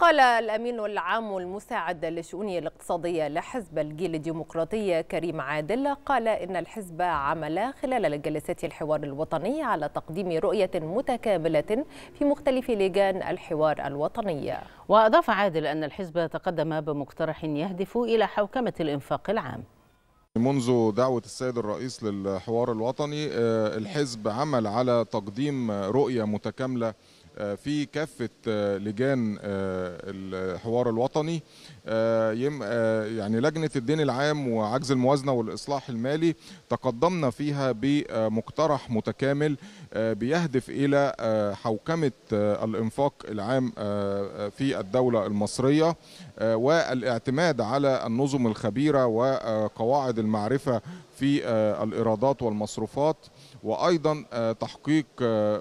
قال الأمين العام المساعد للشؤون الاقتصادية لحزب الجيل الديمقراطي كريم عادل قال إن الحزب عمل خلال جلسات الحوار الوطني على تقديم رؤية متكاملة في مختلف لجان الحوار الوطنية وأضاف عادل أن الحزب تقدم بمقترح يهدف إلى حوكمة الإنفاق العام منذ دعوة السيد الرئيس للحوار الوطني آه، الحزب عمل على تقديم رؤية متكاملة آه، في كافه آه، لجان آه، الحوار الوطني يعني لجنه الدين العام وعجز الموازنه والاصلاح المالي تقدمنا فيها بمقترح متكامل بيهدف الى حوكمه الانفاق العام في الدوله المصريه والاعتماد على النظم الخبيره وقواعد المعرفه في الايرادات والمصروفات وايضا تحقيق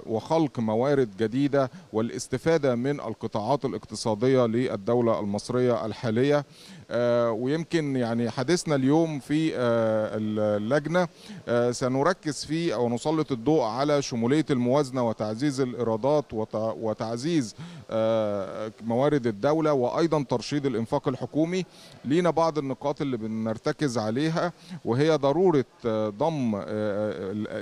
وخلق موارد جديده والاستفادة من القطاعات الاقتصادية للدولة المصرية الحالية آه، ويمكن يعني حديثنا اليوم في آه، اللجنة آه، سنركز فيه أو نسلط الضوء على شمولية الموازنة وتعزيز الإيرادات وتعزيز موارد الدولة وأيضا ترشيد الإنفاق الحكومي لينا بعض النقاط اللي بنرتكز عليها وهي ضرورة ضم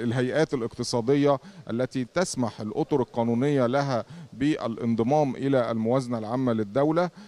الهيئات الاقتصادية التي تسمح الأطر القانونية لها بالانضمام إلى الموازنة العامة للدولة